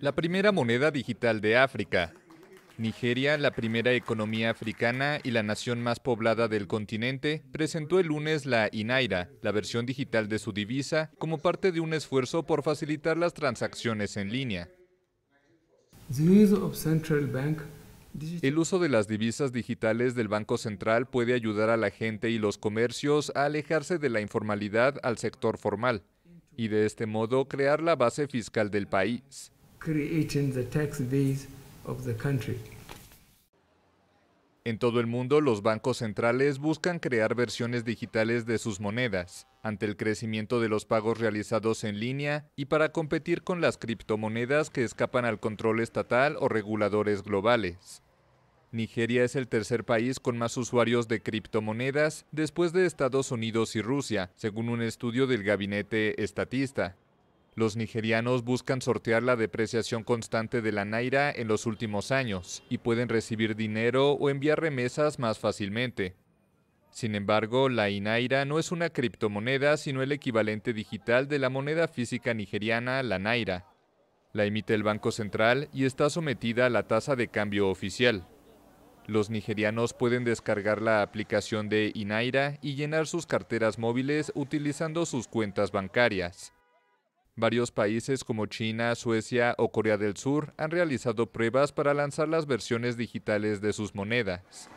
La primera moneda digital de África. Nigeria, la primera economía africana y la nación más poblada del continente, presentó el lunes la Inaira, la versión digital de su divisa, como parte de un esfuerzo por facilitar las transacciones en línea. El uso de las divisas digitales del Banco Central puede ayudar a la gente y los comercios a alejarse de la informalidad al sector formal y de este modo crear la base fiscal del país. En todo el mundo, los bancos centrales buscan crear versiones digitales de sus monedas, ante el crecimiento de los pagos realizados en línea y para competir con las criptomonedas que escapan al control estatal o reguladores globales. Nigeria es el tercer país con más usuarios de criptomonedas después de Estados Unidos y Rusia, según un estudio del gabinete estatista. Los nigerianos buscan sortear la depreciación constante de la naira en los últimos años y pueden recibir dinero o enviar remesas más fácilmente. Sin embargo, la Inaira no es una criptomoneda, sino el equivalente digital de la moneda física nigeriana, la Naira. La emite el Banco Central y está sometida a la tasa de cambio oficial. Los nigerianos pueden descargar la aplicación de Inaira y llenar sus carteras móviles utilizando sus cuentas bancarias. Varios países como China, Suecia o Corea del Sur han realizado pruebas para lanzar las versiones digitales de sus monedas.